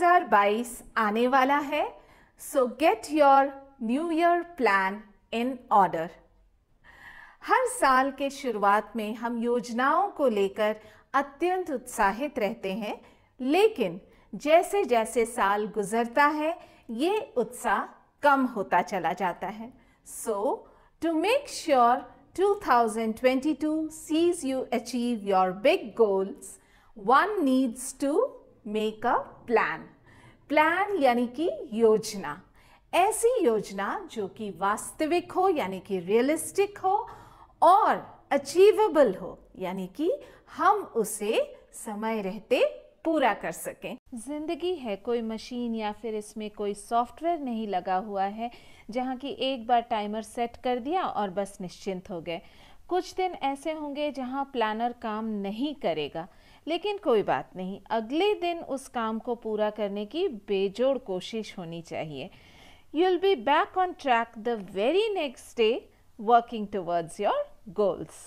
2022 आने वाला है so get your new year plan in order हर साल के शुरुआत में हम योजनाओं को लेकर अत्यंत उत्साहित रहते हैं लेकिन जैसे जैसे साल गुजरता है ये उत्साह कम होता चला जाता है so to make sure 2022 sees you achieve your big goals one needs to make a plan plan यानी कि योजना ऐसी योजना जो कि वास्तविक हो यानी कि रियलिस्टिक हो और अचीवेबल हो यानी कि हम उसे समय रहते पूरा कर सकें ज़िंदगी है कोई मशीन या फिर इसमें कोई सॉफ्टवेयर नहीं लगा हुआ है जहाँ की एक बार टाइमर सेट कर दिया और बस निश्चिंत हो गए कुछ दिन ऐसे होंगे जहाँ प्लानर काम नहीं करेगा लेकिन कोई बात नहीं अगले दिन उस काम को पूरा करने की बेजोड़ कोशिश होनी चाहिए you will be back on track the very next day working towards your goals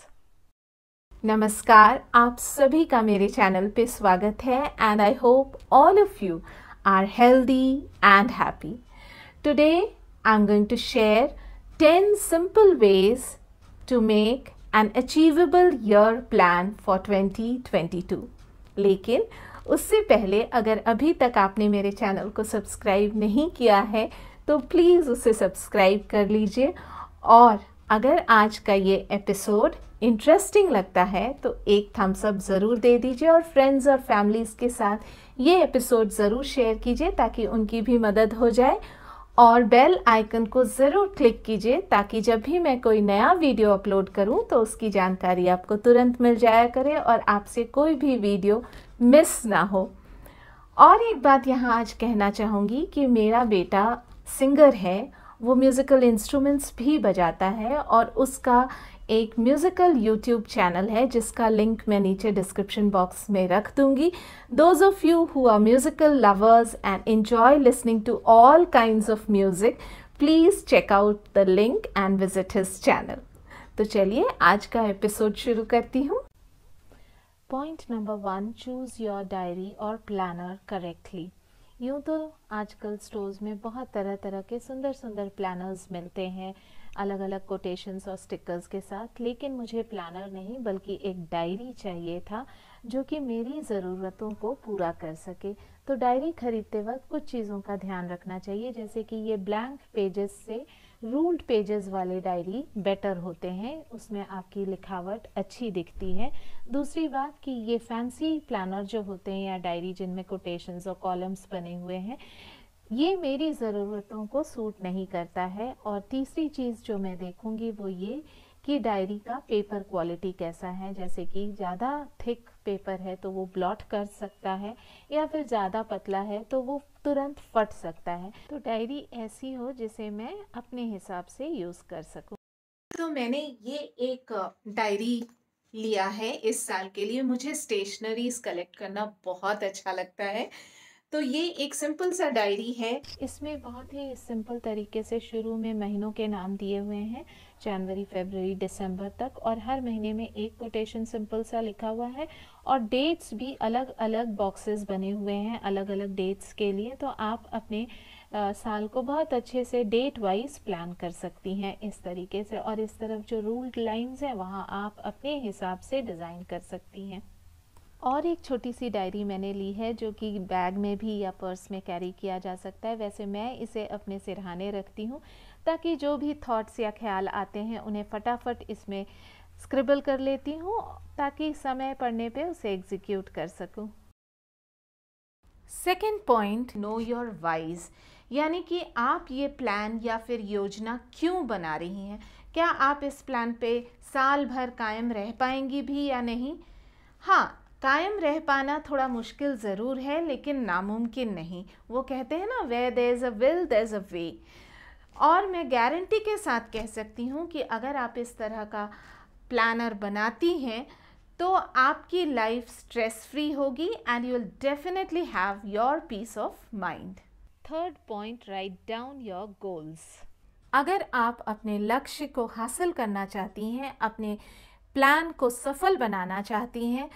नमस्कार आप सभी का मेरे चैनल पे स्वागत है and I hope all of you are healthy and happy today I am going to share ten simple ways to make an achievable year plan for 2022 लेकिन उससे पहले अगर अभी तक आपने मेरे चैनल को सब्सक्राइब नहीं किया है तो प्लीज़ उसे सब्सक्राइब कर लीजिए और अगर आज का ये एपिसोड इंटरेस्टिंग लगता है तो एक थम्स अप ज़रूर दे दीजिए और फ्रेंड्स और फैमिलीज़ के साथ ये एपिसोड ज़रूर शेयर कीजिए ताकि उनकी भी मदद हो जाए और बेल आइकन को ज़रूर क्लिक कीजिए ताकि जब भी मैं कोई नया वीडियो अपलोड करूं तो उसकी जानकारी आपको तुरंत मिल जाया करे और आपसे कोई भी वीडियो मिस ना हो और एक बात यहाँ आज कहना चाहूँगी कि मेरा बेटा सिंगर है वो म्यूज़िकल इंस्ट्रूमेंट्स भी बजाता है और उसका एक म्यूज़िकल यूट्यूब चैनल है जिसका लिंक मैं नीचे डिस्क्रिप्शन बॉक्स में रख दूंगी those of you who are musical lovers and enjoy listening to all kind of music please check out the link and visit his channel तो चलिए आज का एपिसोड शुरू करती हूँ point number one choose your diary और planner correctly यूँ तो आजकल स्टोर्स में बहुत तरह तरह के सुंदर सुंदर प्लानर्स मिलते हैं अलग अलग कोटेशंस और स्टिकर्स के साथ लेकिन मुझे प्लानर नहीं बल्कि एक डायरी चाहिए था जो कि मेरी ज़रूरतों को पूरा कर सके तो डायरी ख़रीदते वक्त कुछ चीज़ों का ध्यान रखना चाहिए जैसे कि ये ब्लैंक पेजेस से रूल्ड पेजेस वाले डायरी बेटर होते हैं उसमें आपकी लिखावट अच्छी दिखती है दूसरी बात कि ये फैंसी प्लानर जो होते हैं या डायरी जिनमें कोटेशंस और कॉलम्स बने हुए हैं ये मेरी ज़रूरतों को सूट नहीं करता है और तीसरी चीज़ जो मैं देखूँगी वो ये कि डायरी का पेपर क्वालिटी कैसा है जैसे कि ज़्यादा थिक पेपर है तो वो ब्लॉट कर सकता है या फिर ज़्यादा पतला है तो वो तुरंत फट सकता है तो डायरी ऐसी हो जिसे मैं अपने हिसाब से यूज़ कर सकूँ तो मैंने ये एक डायरी लिया है इस साल के लिए मुझे स्टेशनरीज कलेक्ट करना बहुत अच्छा लगता है तो ये एक सिंपल सा डायरी है इसमें बहुत ही सिंपल तरीके से शुरू में महीनों के नाम दिए हुए हैं जनवरी फरवरी दिसंबर तक और हर महीने में एक कोटेशन सिंपल सा लिखा हुआ है और डेट्स भी अलग अलग बॉक्सेस बने हुए हैं अलग अलग डेट्स के लिए तो आप अपने आ, साल को बहुत अच्छे से डेट वाइज प्लान कर सकती हैं इस तरीके से और इस तरफ जो रूल्ड लाइन्स हैं वहाँ आप अपने हिसाब से डिज़ाइन कर सकती हैं और एक छोटी सी डायरी मैंने ली है जो कि बैग में भी या पर्स में कैरी किया जा सकता है वैसे मैं इसे अपने सिरहाने रखती हूँ ताकि जो भी थॉट्स या ख्याल आते हैं उन्हें फटाफट इसमें स्क्रिबल कर लेती हूँ ताकि समय पड़ने पे उसे एग्जीक्यूट कर सकूँ second point know your wise यानी कि आप ये प्लान या फिर योजना क्यों बना रही हैं क्या आप इस प्लान पे साल भर कायम रह पाएंगी भी या नहीं हाँ कायम रह पाना थोड़ा मुश्किल ज़रूर है लेकिन नामुमकिन नहीं वो कहते हैं ना way there is a will there is a way और मैं गारंटी के साथ कह सकती हूँ कि अगर आप इस तरह का प्लानर बनाती हैं तो आपकी लाइफ स्ट्रेस फ्री होगी and you will definitely have your peace of mind third point write down your goals अगर आप अपने लक्ष्य को हासिल करना चाहती हैं अपने प्लान को सफल बनाना चाहती हैं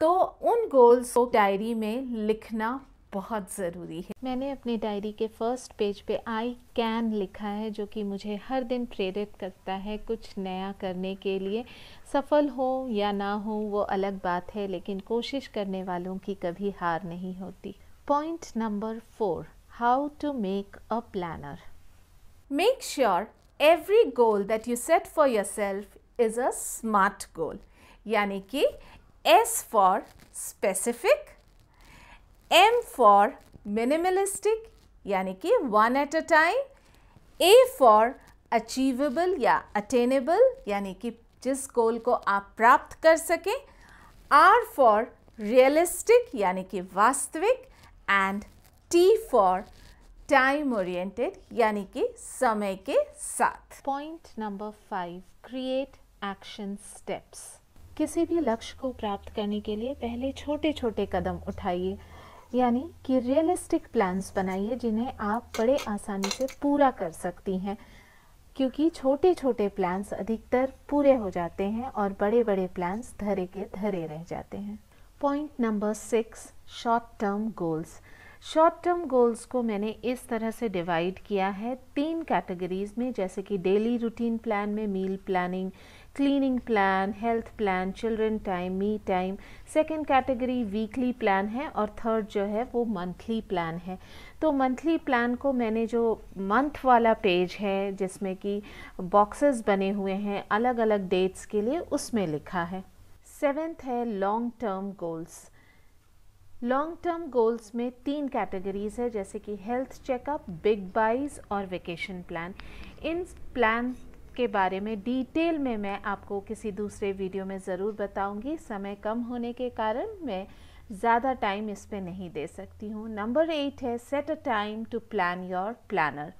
तो उन गोल्स को डायरी में लिखना बहुत ज़रूरी है मैंने अपनी डायरी के फर्स्ट पेज पे आई कैन लिखा है जो कि मुझे हर दिन प्रेरित करता है कुछ नया करने के लिए सफल हो या ना हो वो अलग बात है लेकिन कोशिश करने वालों की कभी हार नहीं होती point number four how to make a planner make sure every goal that you set for yourself is a smart goal यानी कि S for specific, M for minimalistic यानी कि one at a time, A for achievable या attainable यानी कि जिस गोल को आप प्राप्त कर सकें, R for realistic यानी कि वास्तविक and T for time oriented, यानी कि समय के साथ point number five create action steps किसी भी लक्ष्य को प्राप्त करने के लिए पहले छोटे छोटे कदम उठाइए यानी कि रियलिस्टिक प्लान्स बनाइए जिन्हें आप बड़े आसानी से पूरा कर सकती हैं क्योंकि छोटे छोटे प्लान्स अधिकतर पूरे हो जाते हैं और बड़े बड़े प्लान्स धरे के धरे रह जाते हैं point number six short term goals short term goals को मैंने इस तरह से डिवाइड किया है तीन कैटेगरीज में जैसे कि डेली रूटीन प्लान में meal planning cleaning plan health plan children time me time second category weekly plan है और थर्ड जो है वो मंथली प्लान है तो मंथली प्लान को मैंने जो मंथ वाला पेज है जिसमें कि बॉक्सेस बने हुए हैं अलग अलग डेट्स के लिए उसमें लिखा है सेवेंथ है long term goals long term goals में तीन कैटेगरीज है जैसे कि हेल्थ चेकअप बिग बाइज और वेकेशन प्लान इन प्लान के बारे में डिटेल में मैं आपको किसी दूसरे वीडियो में ज़रूर बताऊंगी समय कम होने के कारण मैं ज़्यादा टाइम इस पर नहीं दे सकती हूँ नंबर एट है set a time to plan your planner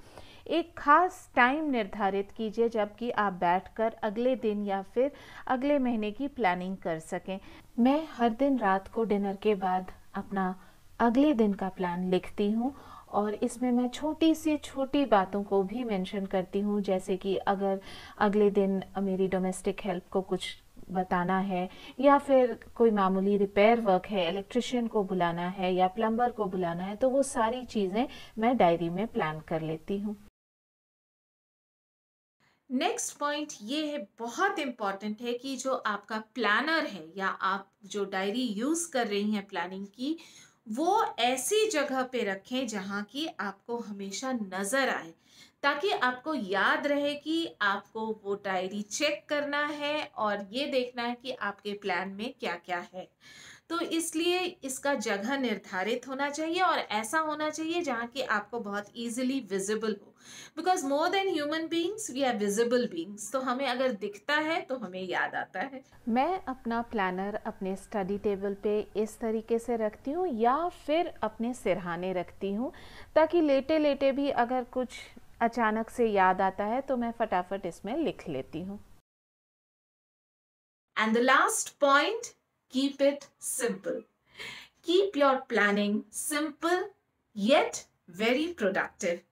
एक खास टाइम निर्धारित कीजिए जबकि आप बैठकर अगले दिन या फिर अगले महीने की प्लानिंग कर सकें मैं हर दिन रात को डिनर के बाद अपना अगले दिन का प्लान लिखती हूँ और इसमें मैं छोटी से छोटी बातों को भी मेंशन करती हूँ जैसे कि अगर अगले दिन मेरी डोमेस्टिक हेल्प को कुछ बताना है या फिर कोई मामूली रिपेयर वर्क है इलेक्ट्रिशियन को बुलाना है या प्लम्बर को बुलाना है तो वो सारी चीज़ें मैं डायरी में प्लान कर लेती हूँ नेक्स्ट पॉइंट ये है बहुत इम्पॉर्टेंट है कि जो आपका प्लानर है या आप जो डायरी यूज़ कर रही हैं प्लानिंग की वो ऐसी जगह पे रखें जहाँ की आपको हमेशा नज़र आए ताकि आपको याद रहे कि आपको वो डायरी चेक करना है और ये देखना है कि आपके प्लान में क्या क्या है तो इसलिए इसका जगह निर्धारित होना चाहिए और ऐसा होना चाहिए जहाँ कि आपको बहुत ईजिली विजिबल हो because more than human beings we are visible beings तो हमें अगर दिखता है तो हमें याद आता है मैं अपना प्लानर अपने स्टडी टेबल पे इस तरीके से रखती हूँ या फिर अपने सिरहाने रखती हूँ ताकि लेटे लेटे भी अगर कुछ अचानक से याद आता है तो मैं फटाफट इसमें लिख लेती हूँ and the last point keep it simple. Keep your planning simple yet very productive.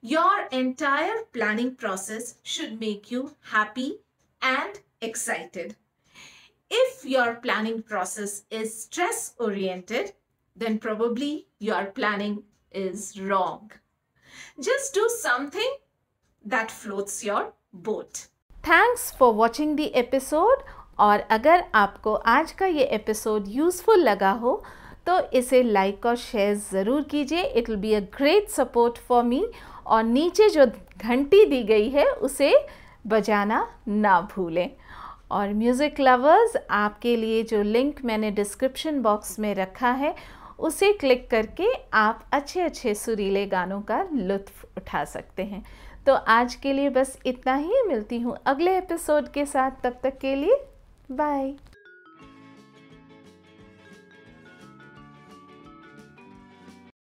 Your entire planning process should make you happy and excited. If your planning process is stress oriented, then probably your planning is wrong. Just do something that floats your boat. Thanks for watching the episode और अगर आपको आज का ये episode useful लगा हो तो इसे लाइक और शेयर ज़रूर कीजिए it will be a great support for me और नीचे जो घंटी दी गई है उसे बजाना ना भूलें और म्यूज़िक लवर्स आपके लिए जो लिंक मैंने डिस्क्रिप्शन बॉक्स में रखा है उसे क्लिक करके आप अच्छे अच्छे सुरीले गानों का लुत्फ़ उठा सकते हैं तो आज के लिए बस इतना ही मिलती हूँ अगले एपिसोड के साथ तब तक के लिए Bye.